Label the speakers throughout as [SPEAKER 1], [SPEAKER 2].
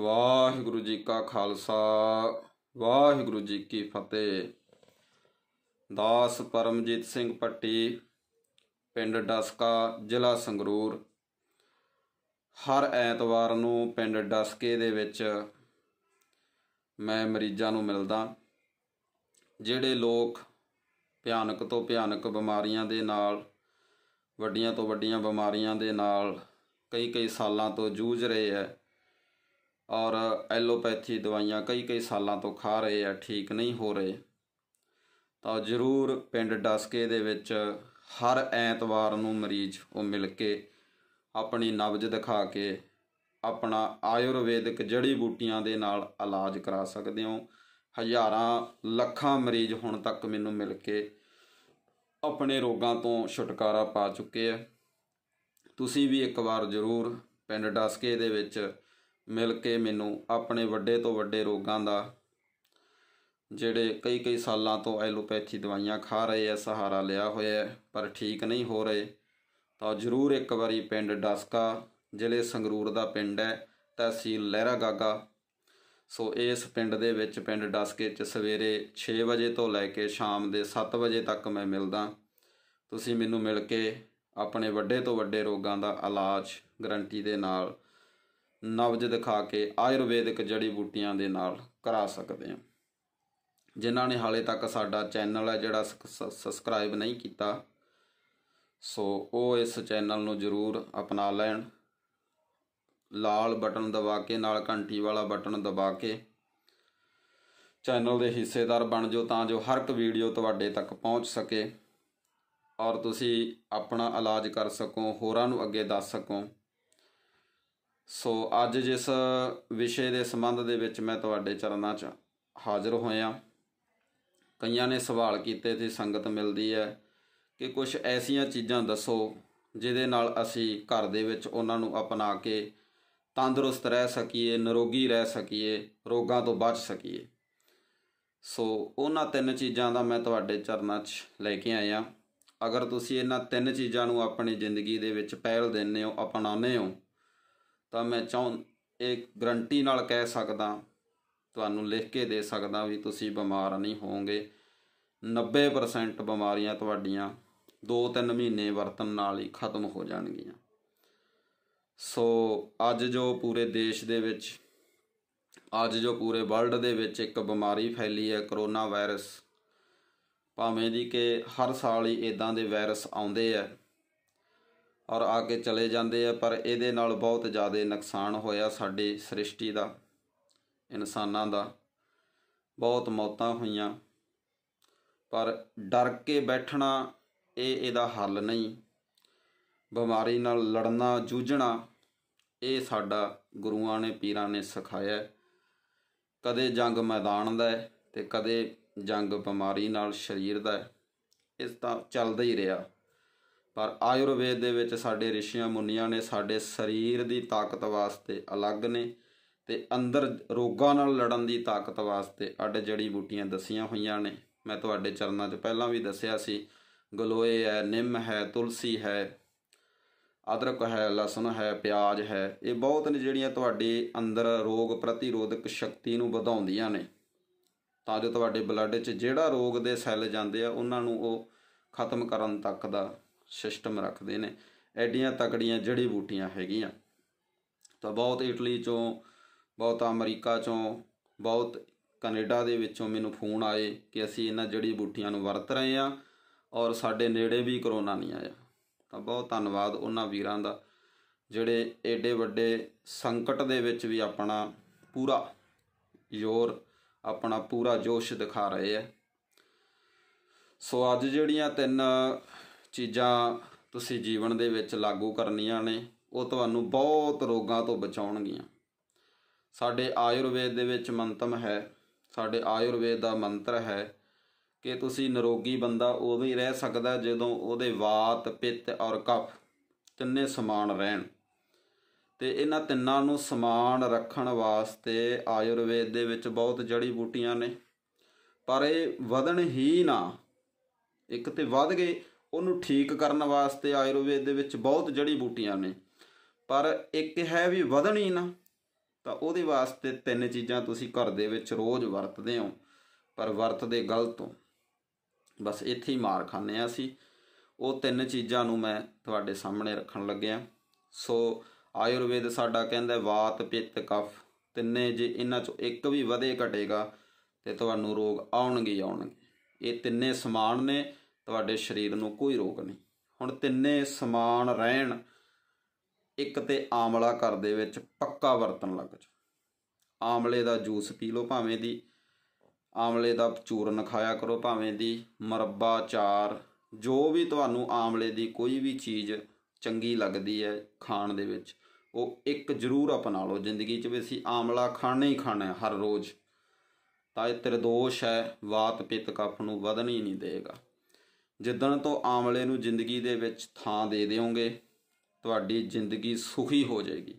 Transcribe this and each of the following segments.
[SPEAKER 1] ਵਾਹਿਗੁਰੂ ਜੀ ਕਾ ਖਾਲਸਾ ਵਾਹਿਗੁਰੂ ਜੀ ਕੀ ਫਤਿਹ ਦਾਸ ਪਰਮਜੀਤ ਸਿੰਘ ਪੱਟੀ ਪਿੰਡ ਡਸਕਾ ਜ਼ਿਲ੍ਹਾ ਸੰਗਰੂਰ ਹਰ ਐਤਵਾਰ ਨੂੰ ਪਿੰਡ ਡਸਕੇ ਦੇ ਵਿੱਚ ਮੈਂ ਮਰੀਜ਼ਾਂ ਨੂੰ ਮਿਲਦਾ ਜਿਹੜੇ ਲੋਕ ਭਿਆਨਕ ਤੋਂ ਭਿਆਨਕ ਬਿਮਾਰੀਆਂ ਦੇ ਨਾਲ ਵੱਡੀਆਂ ਤੋਂ ਵੱਡੀਆਂ ਬਿਮਾਰੀਆਂ ਦੇ ਨਾਲ ਕਈ ਕਈ ਸਾਲਾਂ ਤੋਂ ਜੂਝ ਰਹੇ ਐ ਔਰ ਐਲੋਪੈਥੀ ਦਵਾਈਆਂ ਕਈ ਕਈ ਸਾਲਾਂ ਤੋਂ ਖਾ ਰਹੇ ਆ ਠੀਕ ਨਹੀਂ ਹੋ ਰਹੇ ਤਾਂ ਜ਼ਰੂਰ ਪਿੰਡ ਡਸਕੇ ਦੇ ਵਿੱਚ ਹਰ ਐਤਵਾਰ ਨੂੰ ਮਰੀਜ਼ ਉਹ ਮਿਲ ਕੇ ਆਪਣੀ ਨਬਜ ਦਿਖਾ ਕੇ ਆਪਣਾ ਆਯੁਰਵੇਦਿਕ ਜੜੀ ਬੂਟੀਆਂ ਦੇ ਨਾਲ ਇਲਾਜ ਕਰਾ ਸਕਦੇ ਹੋ ਹਜ਼ਾਰਾਂ ਲੱਖਾਂ ਮਰੀਜ਼ ਹੁਣ ਤੱਕ ਮੈਨੂੰ ਮਿਲ ਕੇ ਆਪਣੇ ਰੋਗਾਂ ਤੋਂ ਛੁਟਕਾਰਾ ਪਾ ਚੁੱਕੇ ਆ ਤੁਸੀਂ ਵੀ ਇੱਕ ਵਾਰ ਜ਼ਰੂਰ ਪਿੰਡ ਡਸਕੇ ਦੇ ਵਿੱਚ ਮਿਲ ਕੇ ਮੈਨੂੰ ਆਪਣੇ ਵੱਡੇ ਤੋਂ ਵੱਡੇ ਰੋਗਾਂ ਦਾ ਜਿਹੜੇ ਕਈ ਕਈ ਸਾਲਾਂ ਤੋਂ ਐਲੋਪੈਥੀ ਦਵਾਈਆਂ ਖਾ ਰਹੇ ਐ ਸਹਾਰਾ ਲਿਆ ਹੋਇਆ ਪਰ ਠੀਕ ਨਹੀਂ ਹੋ ਰਹੇ ਤਾਂ ਜ਼ਰੂਰ ਇੱਕ ਵਾਰੀ ਪਿੰਡ ਡਸਕਾ ਜ਼ਿਲ੍ਹੇ ਸੰਗਰੂਰ ਦਾ ਪਿੰਡ ਹੈ ਤਹਿਸੀਲ ਲਹਿਰਾ ਗਾਗਾ ਸੋ ਇਸ ਪਿੰਡ ਦੇ ਵਿੱਚ ਪਿੰਡ ਡਸਕੇ 'ਚ ਸਵੇਰੇ 6 ਵਜੇ ਤੋਂ ਲੈ ਕੇ ਸ਼ਾਮ ਦੇ 7 ਵਜੇ ਤੱਕ ਮੈਂ ਮਿਲਦਾ ਤੁਸੀਂ ਮੈਨੂੰ ਮਿਲ ਕੇ ਆਪਣੇ ਵੱਡੇ ਤੋਂ ਵੱਡੇ ਰੋਗਾਂ ਦਾ ਇਲਾਜ ਗਰੰਟੀ ਦੇ ਨਾਲ ਨਵਜ ਦਿਖਾ ਕੇ ਆਯੁਰਵੇਦਿਕ ਜੜੀ ਬੂਟੀਆਂ ਦੇ ਨਾਲ ਕਰਾ ਸਕਦੇ ਹਾਂ ਜਿਨ੍ਹਾਂ ਨੇ ਹਾਲੇ ਤੱਕ ਸਾਡਾ ਚੈਨਲ ਹੈ ਜਿਹੜਾ ਸਬਸਕ੍ਰਾਈਬ ਨਹੀਂ ਕੀਤਾ ਸੋ ਉਹ ਇਸ ਚੈਨਲ ਨੂੰ ਜ਼ਰੂਰ ਅਪਣਾ ਲੈਣ ਲਾਲ ਬਟਨ ਦਬਾ ਕੇ ਨਾਲ ਘੰਟੀ ਵਾਲਾ ਬਟਨ ਦਬਾ ਕੇ ਚੈਨਲ ਦੇ ਹਿੱਸੇਦਾਰ ਬਣ ਜਾਓ ਤਾਂ ਜੋ ਹਰ ਇੱਕ ਵੀਡੀਓ ਤੁਹਾਡੇ ਤੱਕ ਪਹੁੰਚ ਸਕੇ ਔਰ ਤੁਸੀਂ ਆਪਣਾ ਇਲਾਜ ਕਰ ਸਕੋ ਹੋਰਾਂ ਨੂੰ ਅੱਗੇ ਦੱਸ ਸਕੋ ਸੋ ਅੱਜ ਜਿਸ ਵਿਸ਼ੇ ਦੇ ਸੰਬੰਧ ਦੇ ਵਿੱਚ ਮੈਂ ਤੁਹਾਡੇ ਚਰਨਾਂ 'ਚ ਹਾਜ਼ਰ ਹੋਇਆ ਕਈਆਂ ਨੇ ਸਵਾਲ ਕੀਤੇ ਤੇ ਸੰਗਤ ਮਿਲਦੀ ਹੈ ਕਿ ਕੁਝ ਐਸੀਆਂ ਚੀਜ਼ਾਂ ਦੱਸੋ ਜਿਹਦੇ ਨਾਲ ਅਸੀਂ ਘਰ ਦੇ ਵਿੱਚ ਉਹਨਾਂ ਨੂੰ ਅਪਣਾ ਕੇ ਤੰਦਰੁਸਤ ਰਹਿ ਸਕੀਏ ਨਿਰੋਗੀ ਰਹਿ ਸਕੀਏ ਰੋਗਾਂ ਤੋਂ ਬਚ ਸਕੀਏ ਸੋ ਉਹਨਾਂ ਤਿੰਨ ਚੀਜ਼ਾਂ ਦਾ ਮੈਂ ਤੁਹਾਡੇ ਚਰਨਾਂ 'ਚ ਲੈ ਕੇ ਆਇਆ ਅਗਰ ਤੁਸੀਂ ਇਹਨਾਂ ਤਿੰਨ ਚੀਜ਼ਾਂ ਨੂੰ ਆਪਣੀ ਜ਼ਿੰਦਗੀ ਦੇ ਵਿੱਚ ਪਹਿਲ ਦਿੰਨੇ ਹੋ ਅਪਣਾਉਨੇ ਹੋ ਤਾਂ ਮੈਂ ਚਾਹ ਇੱਕ ਗਰੰਟੀ ਨਾਲ ਕਹਿ ਸਕਦਾ ਤੁਹਾਨੂੰ ਲਿਖ ਕੇ ਦੇ ਸਕਦਾ ਵੀ ਤੁਸੀਂ ਬਿਮਾਰ ਨਹੀਂ ਹੋਵੋਗੇ 90% ਬਿਮਾਰੀਆਂ ਤੁਹਾਡੀਆਂ 2-3 ਮਹੀਨੇ ਵਰਤਣ ਨਾਲ ਹੀ ਖਤਮ ਹੋ ਜਾਣਗੀਆਂ ਸੋ ਅੱਜ ਜੋ ਪੂਰੇ ਦੇਸ਼ ਦੇ ਵਿੱਚ ਅੱਜ ਜੋ ਪੂਰੇ ਵਰਲਡ ਦੇ ਵਿੱਚ ਇੱਕ ਬਿਮਾਰੀ ਫੈਲੀ ਹੈ ਕਰੋਨਾ ਵਾਇਰਸ ਭਾਵੇਂ ਦੀ ਕਿ ਹਰ ਸਾਲ ਹੀ ਇਦਾਂ ਦੇ ਵਾਇਰਸ ਆਉਂਦੇ ਆ ਔਰ ਅੱਗੇ ਚਲੇ ਜਾਂਦੇ ਆ ਪਰ ਇਹਦੇ ਨਾਲ ਬਹੁਤ ਜ਼ਿਆਦਾ ਨੁਕਸਾਨ ਹੋਇਆ ਸਾਡੀ ਸ੍ਰਿਸ਼ਟੀ ਦਾ ਇਨਸਾਨਾਂ ਦਾ ਬਹੁਤ ਮੌਤਾਂ ਹੋਈਆਂ ਪਰ ਡਰ ਕੇ ਬੈਠਣਾ ਇਹ ਇਹਦਾ ਹੱਲ ਨਹੀਂ ਬਿਮਾਰੀ ਨਾਲ ਲੜਨਾ ਜੂਝਣਾ ਇਹ ਸਾਡਾ ਗੁਰੂਆਂ ਨੇ ਪੀਰਾਂ ਨੇ ਸਿਖਾਇਆ ਕਦੇ ਜੰਗ ਮੈਦਾਨ ਦਾ ਤੇ ਕਦੇ ਜੰਗ ਬਿਮਾਰੀ ਨਾਲ ਸਰੀਰ ਦਾ ਇਸ ਤਾਂ ਚੱਲਦਾ ਹੀ ਰਿਹਾ ਪਰ ਆਯੁਰਵੇਦ ਦੇ ਵਿੱਚ ਸਾਡੇ ਰਿਸ਼ੀਆਂ ਮੁਨੀਆਂ ਨੇ ਸਾਡੇ ਸਰੀਰ ਦੀ ਤਾਕਤ ਵਾਸਤੇ ਅਲੱਗ ਨੇ ਤੇ ਅੰਦਰ ਰੋਗਾਂ ਨਾਲ ਲੜਨ ਦੀ ਤਾਕਤ ਵਾਸਤੇ ਅੱਡ ਜੜੀ ਬੂਟੀਆਂ ਦਸੀਆਂ ਹੋਈਆਂ ਨੇ ਮੈਂ ਤੁਹਾਡੇ ਚਰਨਾਂ 'ਚ ਪਹਿਲਾਂ ਵੀ ਦੱਸਿਆ ਸੀ ਗਲੋਏ ਹੈ ਨਿੰਮ ਹੈ ਤੁਲਸੀ ਹੈ ਅਦਰਕ ਹੈ ਲਸਣ ਹੈ ਪਿਆਜ਼ ਹੈ ਇਹ ਬਹੁਤ ਨੇ ਜਿਹੜੀਆਂ ਤੁਹਾਡੇ ਅੰਦਰ ਰੋਗ ਪ੍ਰਤੀਰੋਧਕ ਸ਼ਕਤੀ ਨੂੰ ਵਧਾਉਂਦੀਆਂ ਨੇ ਤਾਂ ਜੋ ਤੁਹਾਡੇ ਬਲੱਡ 'ਚ ਜਿਹੜਾ ਰੋਗ ਦੇ ਸੈੱਲ ਜਾਂਦੇ ਆ ਉਹਨਾਂ ਨੂੰ ਉਹ ਖਤਮ ਕਰਨ ਤੱਕ ਦਾ ਸਿਸਟਮ ਰੱਖਦੇ ਨੇ ਐਡੀਆਂ ਤਕੜੀਆਂ ਜੜੀ ਬੂਟੀਆਂ ਹੈਗੀਆਂ ਤਾਂ ਬਹੁਤ ਇਟਲੀ ਚੋਂ ਬਹੁਤ ਅਮਰੀਕਾ ਚੋਂ ਬਹੁਤ ਕੈਨੇਡਾ ਦੇ ਵਿੱਚੋਂ ਮੈਨੂੰ ਫੋਨ ਆਏ ਕਿ ਅਸੀਂ ਇਹਨਾਂ ਜੜੀ ਬੂਟੀਆਂ ਨੂੰ ਵਰਤ ਰਹੇ ਹਾਂ ਔਰ ਸਾਡੇ ਨੇੜੇ ਵੀ ਕਰੋਨਾ ਨਹੀਂ ਆਇਆ ਤਾਂ ਬਹੁਤ ਧੰਨਵਾਦ ਉਹਨਾਂ ਵੀਰਾਂ ਦਾ ਜਿਹੜੇ ਏਡੇ ਵੱਡੇ ਸੰਕਟ ਦੇ ਵਿੱਚ ਵੀ ਆਪਣਾ ਪੂਰਾ ਯੋਰ ਆਪਣਾ ਪੂਰਾ ਜੋਸ਼ ਦਿਖਾ ਰਹੇ ਐ ਸੋ ਅੱਜ ਜਿਹੜੀਆਂ ਤਿੰਨ ਚੀਜ਼ਾਂ ਤੁਸੀਂ ਜੀਵਨ ਦੇ ਵਿੱਚ ਲਾਗੂ ਕਰਨੀਆਂ ਨੇ ਉਹ ਤੁਹਾਨੂੰ ਬਹੁਤ ਰੋਗਾਂ ਤੋਂ ਬਚਾਉਣਗੀਆਂ ਸਾਡੇ ਆਯੁਰਵੇਦ ਦੇ ਵਿੱਚ ਮੰਤਮ ਹੈ ਸਾਡੇ ਆਯੁਰਵੇਦ ਦਾ ਮੰਤਰ ਹੈ ਕਿ ਤੁਸੀਂ ਨਿਰੋਗੀ ਬੰਦਾ ਉਦੋਂ ਹੀ ਰਹਿ ਸਕਦਾ ਜਦੋਂ ਉਹਦੇ ਵਾਤ ਪਿੱਤ ਔਰ ਕਫ ਤਿੰਨੇ ਸਮਾਨ ਰਹਿਣ ਤੇ ਇਹਨਾਂ ਤਿੰਨਾਂ ਨੂੰ ਸਮਾਨ ਰੱਖਣ ਵਾਸਤੇ ਆਯੁਰਵੇਦ ਦੇ ਵਿੱਚ ਬਹੁਤ ਜੜੀ ਬੂਟੀਆਂ ਨੇ ਪਰ ਇਹ ਵਧਣ ਹੀ ਨਾ ਇੱਕ ਤੇ ਵਧ ਗਏ ਉਹਨੂੰ ਠੀਕ ਕਰਨ ਵਾਸਤੇ ਆਯੁਰਵੇਦ ਦੇ ਵਿੱਚ ਬਹੁਤ ਜੜੀ ਬੂਟੀਆਂ ਨੇ ਪਰ ਇੱਕ ਹੈ ਵੀ ਵਧਣੀ ਨਾ ਤਾਂ ਉਹਦੇ ਵਾਸਤੇ ਤਿੰਨ ਚੀਜ਼ਾਂ ਤੁਸੀਂ ਘਰ ਦੇ ਵਿੱਚ ਰੋਜ਼ ਵਰਤਦੇ ਹੋ ਪਰ ਵਰਤਦੇ ਗਲਤ ਹੋ ਬਸ ਇੱਥੇ ਹੀ ਮਾਰ ਖਾਂਦੇ ਆ ਸੀ ਉਹ ਤਿੰਨ ਚੀਜ਼ਾਂ ਨੂੰ ਮੈਂ ਤੁਹਾਡੇ ਸਾਹਮਣੇ ਰੱਖਣ ਲੱਗਿਆ ਸੋ ਆਯੁਰਵੇਦ ਸਾਡਾ ਕਹਿੰਦਾ ਵਾਤ ਪਿੱਤ ਕਫ ਤਿੰਨੇ ਜੇ ਇਹਨਾਂ ਚੋਂ ਇੱਕ ਵੀ ਵਧੇ ਘਟੇਗਾ ਤੇ ਤੁਹਾਨੂੰ ਰੋਗ ਆਉਣਗੇ ਆਉਣਗੇ ਇਹ ਤਿੰਨੇ ਸਮਾਨ ਨੇ ਤੁਹਾਡੇ ਸਰੀਰ ਨੂੰ ਕੋਈ ਰੋਗ ਨਹੀਂ ਹੁਣ ਤਿੰਨੇ ਸਮਾਨ ਰਹਿਣ ਇੱਕ ਤੇ ਆਮਲਾ ਕਰ ਦੇ ਵਿੱਚ ਪੱਕਾ ਵਰਤਣ ਲੱਗ ਜਾ ਆਮਲੇ ਦਾ ਜੂਸ ਪੀ ਲਓ ਭਾਵੇਂ ਦੀ ਆਮਲੇ ਦਾ ਚੂਰਨ ਖਾਇਆ ਕਰੋ ਭਾਵੇਂ ਦੀ ਮਰੱਬਾ ਚਾਰ ਜੋ ਵੀ ਤੁਹਾਨੂੰ ਆਮਲੇ ਦੀ ਕੋਈ ਵੀ ਚੀਜ਼ ਚੰਗੀ ਲੱਗਦੀ ਹੈ ਖਾਣ ਦੇ ਵਿੱਚ ਉਹ ਇੱਕ ਜ਼ਰੂਰ ਅਪਣਾ ਲਓ ਜ਼ਿੰਦਗੀ 'ਚ ਵੀ ਅਸੀਂ ਆਮਲਾ ਖਾਣਾ ਹੀ ਖਾਣਾ ਹਰ ਰੋਜ਼ ਤਾਂ ਇਹ ਤੇਰੇ ਦੋਸ਼ ਹੈ ਵਾਤ ਪਿਤ ਕਫ ਨੂੰ ਵਧਣ ਹੀ ਨਹੀਂ ਦੇਗਾ ਜਿੱਦਣ ਤੋਂ ਆਮਲੇ ਨੂੰ ਜ਼ਿੰਦਗੀ ਦੇ ਵਿੱਚ ਥਾਂ ਦੇ ਦਿਓਗੇ ਤੁਹਾਡੀ ਜ਼ਿੰਦਗੀ ਸੁਖੀ ਹੋ ਜਾਏਗੀ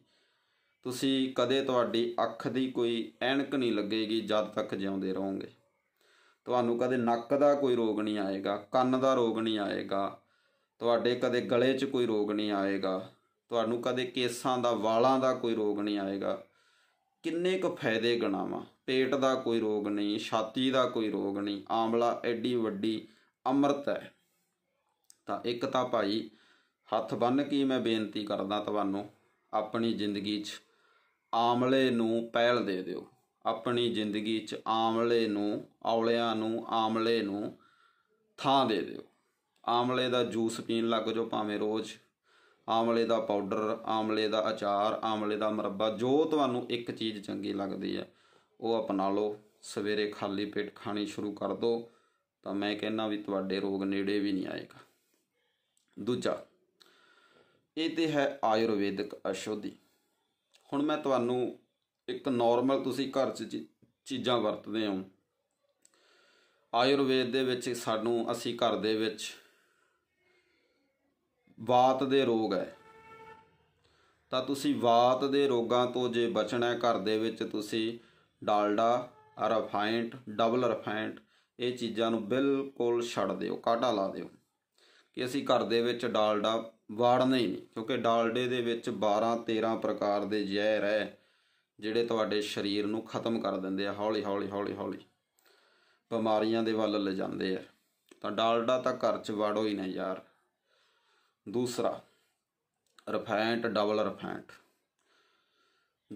[SPEAKER 1] ਤੁਸੀਂ ਕਦੇ ਤੁਹਾਡੀ ਅੱਖ ਦੀ ਕੋਈ ਐਨਕ ਨਹੀਂ ਲੱਗੇਗੀ ਜਦ ਤੱਕ ਜਿਉਂਦੇ ਰਹੋਗੇ ਤੁਹਾਨੂੰ ਕਦੇ ਨੱਕ ਦਾ ਕੋਈ ਰੋਗ ਨਹੀਂ ਆਏਗਾ ਕੰਨ ਦਾ ਰੋਗ ਨਹੀਂ ਆਏਗਾ ਤੁਹਾਡੇ ਕਦੇ ਗਲੇ 'ਚ ਕੋਈ ਰੋਗ ਨਹੀਂ ਆਏਗਾ ਤੁਹਾਨੂੰ ਕਦੇ ਕੇਸਾਂ ਦਾ ਵਾਲਾਂ ਦਾ ਕੋਈ ਰੋਗ ਨਹੀਂ ਆਏਗਾ ਕਿੰਨੇ ਕੁ ਫਾਇਦੇ ਗਣਾਵਾਂ ਪੇਟ ਦਾ ਕੋਈ ਰੋਗ ਨਹੀਂ ਛਾਤੀ ਦਾ ਕੋਈ ਰੋਗ ਨਹੀਂ ਆਮਲਾ ਐਡੀ ਵੱਡੀ ਅੰਮ੍ਰਿਤ ਹੈ ਤਾਂ ਇੱਕ ਤਾਂ ਭਾਈ ਹੱਥ ਬੰਨ ਕੇ ਮੈਂ ਬੇਨਤੀ ਕਰਦਾ ਤੁਹਾਨੂੰ ਆਪਣੀ ਜ਼ਿੰਦਗੀ 'ਚ ਆਮਲੇ ਨੂੰ ਪਹਿਲ ਦੇ ਦਿਓ ਆਪਣੀ ਜ਼ਿੰਦਗੀ 'ਚ ਆਮਲੇ ਨੂੰ ਔਲਿਆਂ ਨੂੰ ਆਮਲੇ ਨੂੰ ਥਾਂ ਦੇ ਦਿਓ ਆਮਲੇ ਦਾ ਜੂਸ ਪੀਣ ਲੱਗ ਜਾਓ ਭਾਵੇਂ ਰੋਜ਼ ਆਮਲੇ ਦਾ ਪਾਊਡਰ ਆਮਲੇ ਦਾ ਅਚਾਰ ਆਮਲੇ ਦਾ ਮਰੱਬਾ ਜੋ ਤੁਹਾਨੂੰ ਇੱਕ ਚੀਜ਼ ਚੰਗੀ ਲੱਗਦੀ ਹੈ ਉਹ ਅਪਣਾ ਲਓ ਸਵੇਰੇ ਖਾਲੀ ਪੇਟ ਖਾਣੀ ਸ਼ੁਰੂ ਕਰ ਦਿਓ ਤਾਂ ਮੈਂ ਕਹਿੰਨਾ ਵੀ ਤੁਹਾਡੇ ਰੋਗ ਨੇੜੇ ਵੀ ਨਹੀਂ ਆਏਗਾ ਦੂਜਾ ਇਹ ਤੇ ਹੈ ਆਯੁਰਵੈਦਿਕ ਅਸ਼ੋਧੀ ਹੁਣ ਮੈਂ ਤੁਹਾਨੂੰ ਇੱਕ ਨਾਰਮਲ ਤੁਸੀਂ ਘਰ 'ਚ ਚੀਜ਼ਾਂ ਵਰਤਦੇ ਹੋ ਆਯੁਰਵੇਦ ਦੇ ਵਿੱਚ ਸਾਨੂੰ ਅਸੀਂ ਘਰ ਦੇ ਵਿੱਚ ਬਾਤ ਦੇ ਰੋਗ ਹੈ ਤਾਂ ਤੁਸੀਂ ਬਾਤ ਦੇ ਰੋਗਾਂ ਤੋਂ ਜੇ ਬਚਣਾ ਹੈ ਘਰ ਦੇ ਵਿੱਚ ਤੁਸੀਂ ਡਾਲਡਾ ਰਫਾਇੰਟ ਡਬਲ ਰਫਾਇੰਟ ਇਹ ਚੀਜ਼ਾਂ ਨੂੰ ਬਿਲਕੁਲ ਛੱਡ ਦਿਓ ਕਾਟਾ ਲਾ ਦਿਓ ਕਿ ਅਸੀਂ ਘਰ ਦੇ ਵਿੱਚ ਡਾਲਡਾ ਵਾੜਨਾ ਹੀ ਨਹੀਂ ਕਿਉਂਕਿ ਡਾਲਡੇ ਦੇ ਵਿੱਚ 12 13 ਪ੍ਰਕਾਰ ਦੇ ਜ਼ਹਿਰ ਹੈ ਜਿਹੜੇ ਤੁਹਾਡੇ ਸਰੀਰ ਨੂੰ ਖਤਮ ਕਰ ਦਿੰਦੇ ਆ ਹੌਲੀ ਹੌਲੀ ਹੌਲੀ ਹੌਲੀ ਬਿਮਾਰੀਆਂ ਦੇ ਵੱਲ ਲੈ ਜਾਂਦੇ ਆ ਤਾਂ ਡਾਲਡਾ ਤਾਂ ਘਰ 'ਚ ਵਾੜੋ ਹੀ ਨਾ ਯਾਰ ਦੂਸਰਾ ਰਫੈਂਟ ਡਬਲ ਰਫੈਂਟ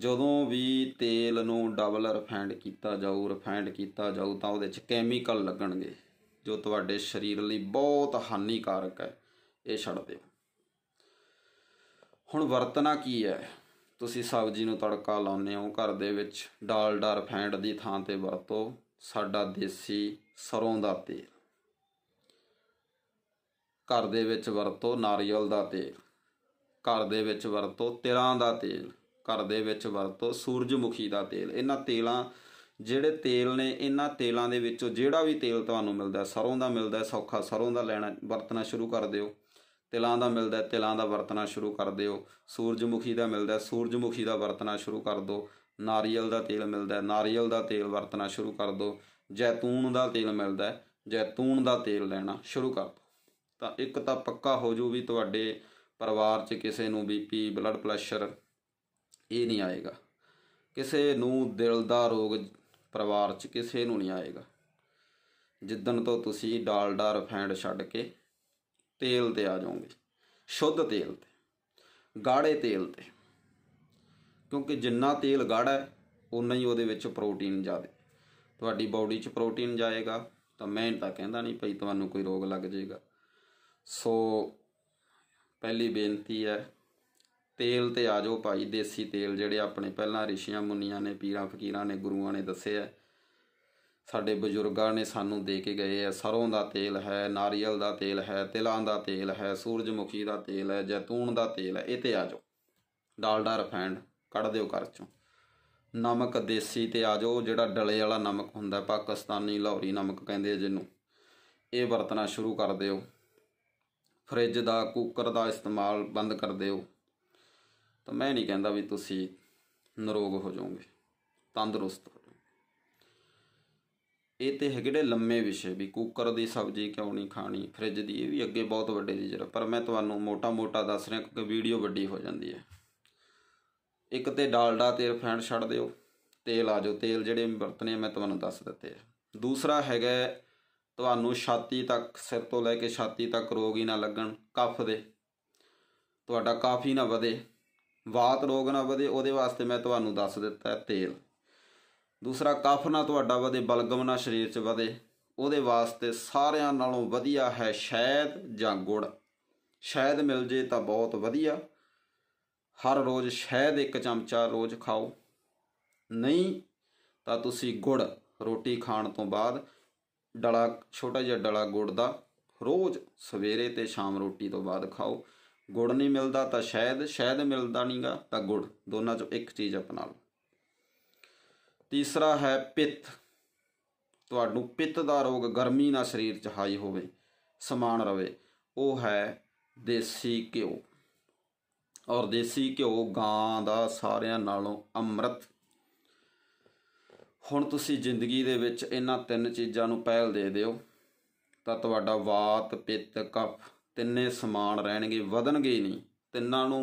[SPEAKER 1] ਜਦੋਂ ਵੀ ਤੇਲ ਨੂੰ ਡਬਲ ਰਿਫਾਈਂਡ ਕੀਤਾ ਜਾਊ ਰਿਫਾਈਂਡ ਕੀਤਾ ਜਾਊ ਤਾਂ ਉਹਦੇ 'ਚ ਕੈਮੀਕਲ ਲੱਗਣਗੇ ਜੋ ਤੁਹਾਡੇ ਸਰੀਰ ਲਈ ਬਹੁਤ ਹਾਨੀਕਾਰਕ ਹੈ ਇਹ ਛੱਡ ਦਿਓ ਹੁਣ ਵਰਤਣਾ ਕੀ ਹੈ ਤੁਸੀਂ ਸਬਜ਼ੀ ਨੂੰ ਤੜਕਾ ਲਾਉਂਦੇ ਹੋ ਘਰ ਦੇ ਵਿੱਚ ਡਾਲਡਾ ਰਿਫਾਈਂਡ ਦੀ ਥਾਂ ਤੇ ਵਰਤੋ ਸਾਡਾ ਦੇਸੀ ਸਰੋਂ ਦਾ ਤੇਲ ਘਰ ਦੇ ਵਿੱਚ ਵਰਤੋ ਨਾਰੀਅਲ ਦਾ ਤੇਲ ਘਰ ਦੇ ਵਿੱਚ ਵਰਤੋ ਤਿਲਾਂ ਦਾ ਤੇਲ ਘਰ ਦੇ ਵਿੱਚ ਵਰਤੋ ਸੂਰਜਮੁਖੀ ਦਾ ਤੇਲ ਇਹਨਾਂ ਤੇਲਾਂ ਜਿਹੜੇ ਤੇਲ ਨੇ ਇਹਨਾਂ ਤੇਲਾਂ ਦੇ ਵਿੱਚੋਂ ਜਿਹੜਾ ਵੀ ਤੇਲ ਤੁਹਾਨੂੰ ਮਿਲਦਾ ਸਰੋਂ ਦਾ ਮਿਲਦਾ ਸੌਖਾ ਸਰੋਂ ਦਾ ਲੈਣਾ ਵਰਤਣਾ ਸ਼ੁਰੂ ਕਰ ਦਿਓ ਤਿਲਾਂ ਦਾ ਮਿਲਦਾ ਤਿਲਾਂ ਦਾ ਵਰਤਣਾ ਸ਼ੁਰੂ ਕਰ ਦਿਓ ਸੂਰਜਮੁਖੀ ਦਾ ਮਿਲਦਾ ਸੂਰਜਮੁਖੀ ਦਾ ਵਰਤਣਾ ਸ਼ੁਰੂ ਕਰ ਦਿਓ ਨਾਰੀਅਲ ਦਾ ਤੇਲ ਮਿਲਦਾ ਨਾਰੀਅਲ ਦਾ ਤੇਲ ਵਰਤਣਾ ਸ਼ੁਰੂ ਕਰ ਦਿਓ ਜੈਤੂਨ ਦਾ ਤੇਲ ਮਿਲਦਾ ਜੈਤੂਨ ਦਾ ਤੇਲ ਲੈਣਾ ਸ਼ੁਰੂ ਕਰ ਦਿਓ ਤਾਂ ਇੱਕ ਤਾਂ ਪੱਕਾ ਹੋ ਜੂ ਵੀ ਤੁਹਾਡੇ ਪਰਿਵਾਰ 'ਚ ਕਿਸੇ ਨੂੰ ਬੀਪੀ ਬਲੱਡ ਪ੍ਰੈਸ਼ਰ ਇਹ ਨਹੀਂ ਆਏਗਾ ਕਿਸੇ ਨੂੰ ਦਿਲ ਦਾ ਰੋਗ ਪਰਿਵਾਰ 'ਚ ਕਿਸੇ ਨੂੰ ਨਹੀਂ ਆਏਗਾ ਜਿੱਦਨ ਤੋਂ ਤੁਸੀਂ ਡਾਲਡਾ ਰਫੈਂਡ ਛੱਡ ਕੇ ਤੇਲ ਤੇ ਆ ਜਾਓਗੇ ਸ਼ੁੱਧ ਤੇਲ ਤੇ ਗਾੜੇ ਤੇਲ ਤੇ ਕਿਉਂਕਿ ਜਿੰਨਾ ਤੇਲ ਗਾੜਾ ਹੈ ਉਨਾ ਹੀ ਉਹਦੇ ਵਿੱਚ ਪ੍ਰੋਟੀਨ ਜ਼ਿਆਦਾ ਤੁਹਾਡੀ ਬਾਡੀ 'ਚ ਪ੍ਰੋਟੀਨ ਜਾਏਗਾ ਤਾਂ ਮੈਂ ਤਾਂ ਕਹਿੰਦਾ ਨਹੀਂ ਭਈ ਤੁਹਾਨੂੰ ਕੋਈ ਰੋਗ ਲੱਗ ਜਾਏਗਾ ਸੋ ਪਹਿਲੀ ਬੇਨਤੀ ਹੈ ਤੇਲ ਤੇ ਆ ਜਾਓ ਭਾਈ ਦੇਸੀ ਤੇਲ ਜਿਹੜੇ ਆਪਣੇ ਪਹਿਲਾਂ ਰਿਸ਼ੀਆਂ ਮੁੰਨੀਆਂ ਨੇ ਪੀਰਾਂ ਫਕੀਰਾਂ ਨੇ ਗੁਰੂਆਂ ਨੇ ਦੱਸਿਆ ਸਾਡੇ ਬਜ਼ੁਰਗਾਂ ਨੇ ਸਾਨੂੰ ਦੇ ਕੇ ਗਏ ਆ ਸਰੋਂ ਦਾ ਤੇਲ ਹੈ ਨਾਰੀਅਲ ਦਾ ਤੇਲ ਹੈ ਤਿਲਾਂ ਦਾ ਤੇਲ ਹੈ ਸੂਰਜਮੁਖੀ ਦਾ ਤੇਲ ਹੈ ਜੈਤੂਨ ਦਾ ਤੇਲ ਹੈ ਇਹ ਤੇ ਆ ਜਾਓ ਡਾਲਡਾ ਰਫੈਂਡ ਕੱਢ ਦਿਓ ਘਰ ਚੋਂ ਨਮਕ ਦੇਸੀ ਤੇ ਆ ਜਾਓ ਜਿਹੜਾ ਡਲੇ ਵਾਲਾ ਨਮਕ ਹੁੰਦਾ ਪਾਕਿਸਤਾਨੀ ਲਾਹੌਰੀ ਨਮਕ ਕਹਿੰਦੇ ਜਿਹਨੂੰ ਇਹ ਵਰਤਣਾ ਸ਼ੁਰੂ ਕਰ ਦਿਓ ਫ੍ਰਿਜ ਦਾ ਕੁੱਕਰ ਦਾ ਇਸਤੇਮਾਲ ਬੰਦ ਕਰ ਦਿਓ ਤਾਂ ਮੈਂ ਨਹੀਂ ਕਹਿੰਦਾ ਵੀ ਤੁਸੀਂ ਨਿਰੋਗ ਹੋ ਜਾਓਗੇ ਤੰਦਰੁਸਤ ਹੋ ਜਾਓਗੇ ਇਹ ਤੇ ਹੈ ਜਿਹੜੇ ਲੰਮੇ ਵਿਸ਼ੇ ਵੀ ਕੁੱਕਰ ਦੀ ਸਬਜ਼ੀ ਕਿਉਂ ਨਹੀਂ ਖਾਣੀ ਫ੍ਰਿਜ ਦੀ ਇਹ ਵੀ ਅੱਗੇ ਬਹੁਤ ਵੱਡੇ ਦੀ ਜਰਾ ਪਰ ਮੈਂ ਤੁਹਾਨੂੰ ਮੋਟਾ-ਮੋਟਾ ਦੱਸ ਰਿਹਾ ਕਿਉਂਕਿ ਵੀਡੀਓ ਵੱਡੀ ਹੋ ਜਾਂਦੀ ਹੈ ਇੱਕ ਤੇ ਡਾਲਡਾ ਤੇ ਰਫੈਂਡ ਛੱਡ ਦਿਓ ਤੇਲ ਆ ਜਾਓ ਤੇਲ ਜਿਹੜੇ ਵਰਤਨੇ ਮੈਂ ਤੁਹਾਨੂੰ ਦੱਸ ਦਿੱਤੇ ਆ ਦੂਸਰਾ ਹੈਗਾ ਤੁਹਾਨੂੰ ਛਾਤੀ ਤੱਕ ਸਿਰ ਤੋਂ ਲੈ ਕੇ ਛਾਤੀ ਤੱਕ ਰੋਗ ਹੀ ਨਾ ਲੱਗਣ ਕਫ ਦੇ ਤੁਹਾਡਾ ਕਾਫੀ ਨਾ ਵਧੇ ਵਾਤ ਰੋਗ ਨਾ ਵਧੇ ਉਹਦੇ ਵਾਸਤੇ ਮੈਂ ਤੁਹਾਨੂੰ ਦੱਸ ਦਿੱਤਾ ਹੈ ਤੇਲ ਦੂਸਰਾ ਕਫ ਨਾ ਤੁਹਾਡਾ ਵਧੇ ਬਲਗਮ ਨਾ ਸਰੀਰ 'ਚ ਵਧੇ ਉਹਦੇ ਵਾਸਤੇ ਸਾਰਿਆਂ ਨਾਲੋਂ ਵਧੀਆ ਹੈ ਸ਼ਹਿਦ ਜਾਂ ਗੁੜ ਸ਼ਹਿਦ ਮਿਲ ਜੇ ਤਾਂ ਬਹੁਤ ਵਧੀਆ ਹਰ ਰੋਜ਼ ਸ਼ਹਿਦ ਇੱਕ ਚਮਚਾ ਰੋਜ਼ ਖਾਓ ਨਹੀਂ ਤਾਂ ਤੁਸੀਂ ਗੁੜ ਰੋਟੀ ਖਾਣ ਤੋਂ ਬਾਅਦ ਡਲਾ ਛੋਟਾ ਜਿਹਾ ਡਲਾ ਗੁੜ ਦਾ ਰੋਜ਼ ਸਵੇਰੇ ਤੇ ਸ਼ਾਮ ਰੋਟੀ ਤੋਂ ਬਾਅਦ ਖਾਓ ਗੁੜ ਨਹੀਂ ਮਿਲਦਾ ਤਾਂ ਸ਼ਾਇਦ ਸ਼ਾਇਦ ਮਿਲਦਾ ਨਹੀਂਗਾ ਤਾਂ ਗੁੜ ਦੋਨਾਂ ਚੋਂ ਇੱਕ ਚੀਜ਼ ਅਪਣਾ ਲਓ ਤੀਸਰਾ ਹੈ ਪਿੱਤ ਤੁਹਾਨੂੰ ਪਿੱਤ ਦਾ ਰੋਗ ਗਰਮੀ ਨਾਲ ਸਰੀਰ 'ਚ ਹਾਈ ਹੋਵੇ ਸਮਾਨ ਰਵੇ ਉਹ ਹੈ ਦੇਸੀ ਘਿਓ ਔਰ ਦੇਸੀ ਘਿਓ ਗਾਂ ਦਾ ਸਾਰਿਆਂ ਨਾਲੋਂ ਅੰਮ੍ਰਿਤ ਹੁਣ ਤੁਸੀਂ ਜ਼ਿੰਦਗੀ ਦੇ ਵਿੱਚ ਇਹਨਾਂ ਤਿੰਨ ਚੀਜ਼ਾਂ ਨੂੰ ਪਹਿਲ ਦੇ ਦਿਓ ਤਾਂ ਤੁਹਾਡਾ ਵਾਤ ਪਿੱਤ ਕਫ ਤਿੰਨੇ ਸਮਾਨ ਰਹਿਣਗੇ ਵਧਣਗੇ ਨਹੀਂ ਤਿੰਨਾਂ ਨੂੰ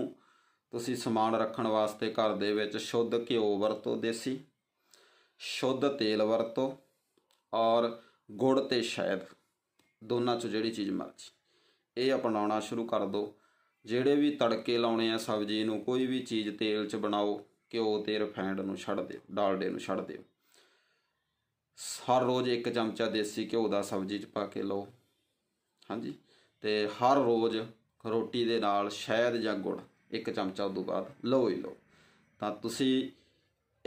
[SPEAKER 1] ਤੁਸੀਂ ਸਮਾਨ ਰੱਖਣ ਵਾਸਤੇ ਘਰ ਦੇ ਵਿੱਚ ਸ਼ੁੱਧ ਘਿਓ ਵਰਤੋ ਦੇਸੀ ਸ਼ੁੱਧ ਤੇਲ ਵਰਤੋ ਔਰ ਗੁੜ ਤੇ ਸ਼ਹਿਦ ਦੋਨਾਂ ਚੋਂ ਜਿਹੜੀ ਚੀਜ਼ ਮਰਜ਼ੀ ਇਹ ਅਪਣਾਉਣਾ ਸ਼ੁਰੂ ਕਰ ਦਿਓ ਜਿਹੜੇ ਵੀ ਤੜਕੇ ਲਾਉਣੇ ਆ ਸਬਜ਼ੀ ਨੂੰ ਕੋਈ ਵੀ ਚੀਜ਼ ਤੇਲ 'ਚ ਬਣਾਓ ਘਿਓ ਤੇ ਰਫੈਂਡ ਨੂੰ ਛੱਡ ਦਿਓ ਡਾਲਡੇ ਨੂੰ ਛੱਡ ਦਿਓ ਹਰ ਰੋਜ਼ ਇੱਕ ਚਮਚਾ ਦੇਸੀ ਘਿਓ ਦਾ ਸਬਜ਼ੀ 'ਚ ਪਾ ਕੇ ਲਓ ਹਾਂਜੀ ਤੇ ਹਰ ਰੋਜ਼ ਰੋਟੀ ਦੇ ਨਾਲ ਸ਼ਹਿਦ ਜਾਂ ਗੁੜ ਇੱਕ ਚਮਚਾ ਉਦੋਂ ਬਾਅਦ ਲਓ ਹੀ ਲਓ ਤਾਂ ਤੁਸੀਂ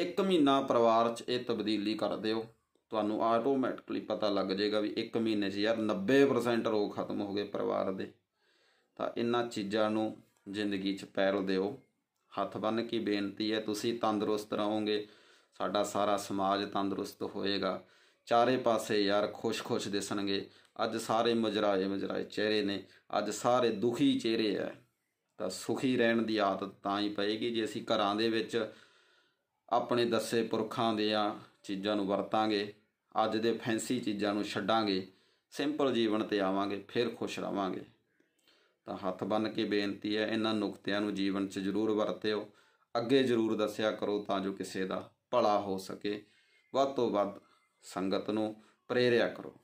[SPEAKER 1] ਇੱਕ ਮਹੀਨਾ ਪਰਿਵਾਰ 'ਚ ਇਹ ਤਬਦੀਲੀ ਕਰ ਦਿਓ ਤੁਹਾਨੂੰ ਆਟੋਮੈਟਿਕਲੀ ਪਤਾ ਲੱਗ ਜਾਏਗਾ ਵੀ ਇੱਕ ਮਹੀਨੇ 'ਚ ਯਾਰ 90% ਰੋਗ ਖਤਮ ਹੋ ਗਏ ਪਰਿਵਾਰ ਦੇ ਤਾਂ ਇਹਨਾਂ ਚੀਜ਼ਾਂ ਨੂੰ ਜ਼ਿੰਦਗੀ 'ਚ ਪੈਰ ਦਿਓ ਹੱਥ ਬੰਨ ਕੇ ਬੇਨਤੀ ਹੈ ਤੁਸੀਂ ਤੰਦਰੁਸਤ ਰਹੋਗੇ ਸਾਡਾ ਸਾਰਾ ਸਮਾਜ ਤੰਦਰੁਸਤ ਹੋਏਗਾ ਚਾਰੇ ਪਾਸੇ ਯਾਰ ਖੁਸ਼-ਖੁਸ਼ ਦਿਸਣਗੇ ਅੱਜ ਸਾਰੇ ਮਜਰਾਏ ਮਜਰਾਏ ਚਿਹਰੇ ਨੇ ਅੱਜ ਸਾਰੇ ਦੁਖੀ ਚਿਹਰੇ ਐ ਤਾਂ ਸੁਖੀ ਰਹਿਣ ਦੀ ਆਦਤ ਤਾਂ ਹੀ ਪਏਗੀ ਜੇ ਅਸੀਂ ਘਰਾਂ ਦੇ ਵਿੱਚ ਆਪਣੇ ਦੱਸੇ ਪੁਰਖਾਂ ਦੇ ਆ ਚੀਜ਼ਾਂ ਨੂੰ ਵਰਤਾਂਗੇ ਅੱਜ ਦੇ ਫੈਂਸੀ ਚੀਜ਼ਾਂ ਨੂੰ ਛੱਡਾਂਗੇ ਸਿੰਪਲ ਜੀਵਨ ਤੇ ਆਵਾਂਗੇ ਫਿਰ ਖੁਸ਼ ਰਵਾਂਗੇ ਤਾਂ ਹੱਥ ਬੰਨ ਕੇ ਬੇਨਤੀ ਹੈ ਇਹਨਾਂ ਨੁਕਤਿਆਂ ਨੂੰ ਜੀਵਨ 'ਚ ਜ਼ਰੂਰ ਵਰਤਿਓ ਅੱਗੇ ਜ਼ਰੂਰ ਦੱਸਿਆ ਕਰੋ ਤਾਂ ਜੋ ਕਿਸੇ ਦਾ ਭਲਾ ਹੋ ਸਕੇ ਵੱਧ ਤੋਂ ਵੱਧ ਸੰਗਤ ਨੂੰ ਪ੍ਰੇਰਿਆ ਕਰੋ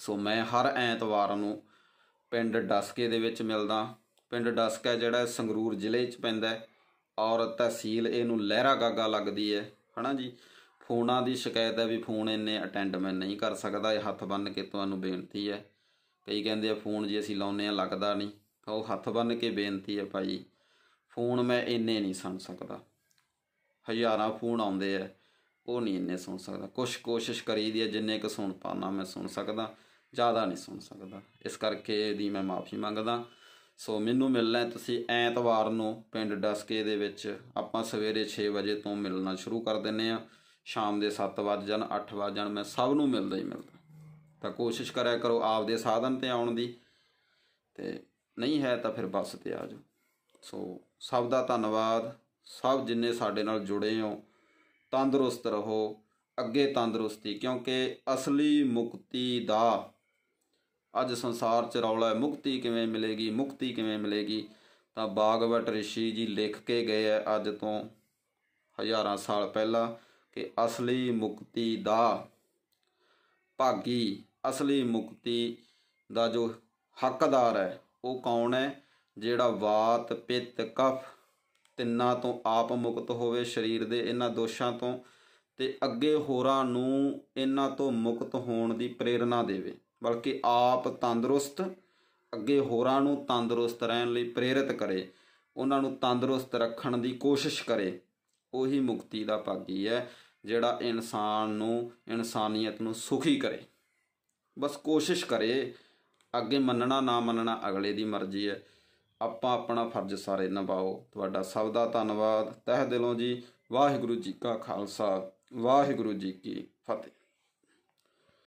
[SPEAKER 1] ਸੋ ਮੈਂ ਹਰ ਐਤਵਾਰ ਨੂੰ ਪਿੰਡ ਡਸਕੇ ਦੇ ਵਿੱਚ ਮਿਲਦਾ ਪਿੰਡ ਡਸਕਾ ਜਿਹੜਾ ਸੰਗਰੂਰ ਜ਼ਿਲ੍ਹੇ 'ਚ ਪੈਂਦਾ ਔਰ ਤਹਿਸੀਲ ਇਹਨੂੰ ਲਹਿਰਾ ਗਾਗਾ ਲੱਗਦੀ ਹੈ ਹਨਾ ਜੀ ਫੋਨਾਂ ਦੀ ਸ਼ਿਕਾਇਤ ਹੈ ਵੀ ਫੋਨ ਇੰਨੇ ਅਟੈਂਡ ਮੈਂ ਨਹੀਂ ਕਰ ਸਕਦਾ ਇਹ ਹੱਥ ਬੰਨ ਕੇ ਤੁਹਾਨੂੰ ਬੇਨਤੀ ਹੈ ਕਈ ਕਹਿੰਦੇ ਆ ਫੋਨ ਜੀ ਅਸੀਂ ਲਾਉਨੇ ਆ ਲੱਗਦਾ ਨਹੀਂ ਉਹ ਹੱਥ ਬੰਨ ਕੇ ਬੇਨਤੀ ਹੈ ਭਾਈ ਫੋਨ ਮੈਂ ਇੰਨੇ ਨਹੀਂ ਸੁਣ ਸਕਦਾ ਹਜ਼ਾਰਾਂ ਫੋਨ ਆਉਂਦੇ ਆ ਉਹ ਨਹੀਂ ਇੰਨੇ ਸੁਣ ਸਕਦਾ ਕੁਝ ਕੋਸ਼ਿਸ਼ ਕਰੀਦੀ ਹੈ ਜਿੰਨੇ ਕੁ ਸੁਣ ਪਾਣਾ ਮੈਂ ਸੁਣ ਸਕਦਾ ਜ਼ਿਆਦਾ ਨਹੀਂ ਸੁਣ ਸਕਦਾ ਇਸ ਕਰਕੇ ਦੀ ਮੈਂ ਮਾਫੀ ਮੰਗਦਾ ਸੋ ਮੈਨੂੰ ਮਿਲਣਾ ਤੁਸੀਂ ਐਤਵਾਰ ਨੂੰ ਪਿੰਡ ਡਸਕੇ ਦੇ ਵਿੱਚ ਆਪਾਂ ਸਵੇਰੇ 6 ਵਜੇ ਤੋਂ ਮਿਲਣਾ ਸ਼ੁਰੂ ਕਰ ਦਿੰਨੇ ਆ ਸ਼ਾਮ ਦੇ 7 ਵਜੇ ਜਨ 8 ਵਜੇ ਜਨ ਮੈਂ ਸਭ ਨੂੰ ਮਿਲਦਾ ਹੀ ਮਿਲਦਾ ਤਾਂ ਕੋਸ਼ਿਸ਼ ਕਰਿਆ ਕਰੋ ਆਪਦੇ ਸਾਧਨ ਤੇ ਆਉਣ ਦੀ ਤੇ ਨਹੀਂ ਹੈ ਤਾਂ ਫਿਰ ਬੱਸ ਤੇ ਆ ਜਾਓ ਸੋ ਸਭ ਦਾ ਧੰਨਵਾਦ ਸਭ ਜਿੰਨੇ ਸਾਡੇ ਨਾਲ ਜੁੜੇ ਹੋ ਤੰਦਰੁਸਤ ਰਹੋ ਅੱਗੇ ਤੰਦਰੁਸਤੀ ਕਿਉਂਕਿ ਅਸਲੀ ਮੁਕਤੀ ਦਾ ਅੱਜ ਸੰਸਾਰ 'ਚ ਰੌਲਾ ਹੈ ਮੁਕਤੀ ਕਿਵੇਂ ਮਿਲੇਗੀ ਮੁਕਤੀ ਕਿਵੇਂ ਮਿਲੇਗੀ ਤਾਂ ਬਾਗਵਟ ਰਿਸ਼ੀ ਜੀ ਲਿਖ ਕੇ ਗਏ ਐ ਅੱਜ ਤੋਂ ਹਜ਼ਾਰਾਂ ਸਾਲ ਪਹਿਲਾਂ ਕਿ ਅਸਲੀ ਮੁਕਤੀ ਦਾ ਭਾਗੀ ਅਸਲੀ ਮੁਕਤੀ ਦਾ ਜੋ ਹੱਕਦਾਰ ਹੈ ਉਹ ਕੌਣ ਹੈ ਜਿਹੜਾ ਵਾਤ ਪਿੱਤ ਕਫ ਤਿੰਨਾਂ ਤੋਂ ਆਪ ਮੁਕਤ ਹੋਵੇ ਸਰੀਰ ਦੇ ਇਹਨਾਂ ਦੋਸ਼ਾਂ ਤੋਂ ਤੇ ਅੱਗੇ ਹੋਰਾਂ ਨੂੰ ਇਹਨਾਂ ਤੋਂ ਮੁਕਤ ਹੋਣ ਦੀ ਪ੍ਰੇਰਣਾ ਦੇਵੇ ਬਲਕਿ ਆਪ ਤੰਦਰੁਸਤ ਅੱਗੇ ਹੋਰਾਂ ਨੂੰ ਤੰਦਰੁਸਤ ਰਹਿਣ ਲਈ ਪ੍ਰੇਰਿਤ ਕਰੇ ਉਹਨਾਂ ਨੂੰ ਤੰਦਰੁਸਤ ਰੱਖਣ ਦੀ ਕੋਸ਼ਿਸ਼ ਕਰੇ ਉਹੀ ਮੁਕਤੀ ਦਾ ਭਾਗੀ ਹੈ ਜਿਹੜਾ ਇਨਸਾਨ ਨੂੰ ਇਨਸਾਨੀਅਤ ਨੂੰ ਸੁਖੀ ਕਰੇ ਬਸ ਕੋਸ਼ਿਸ਼ ਕਰੇ ਅੱਗੇ ਮੰਨਣਾ ਨਾ ਮੰਨਣਾ ਅਗਲੇ ਦੀ ਮਰਜ਼ੀ ਹੈ ਆਪਾਂ ਆਪਣਾ ਫਰਜ਼ ਸਾਰੇ ਨਿਭਾਓ ਤੁਹਾਡਾ ਸਭ ਦਾ ਧੰਨਵਾਦ ਤਹਿ ਦਿਲੋਂ ਜੀ ਵਾਹਿਗੁਰੂ ਜੀ ਕਾ ਖਾਲਸਾ ਵਾਹਿਗੁਰੂ ਜੀ ਕੀ ਫਤਿਹ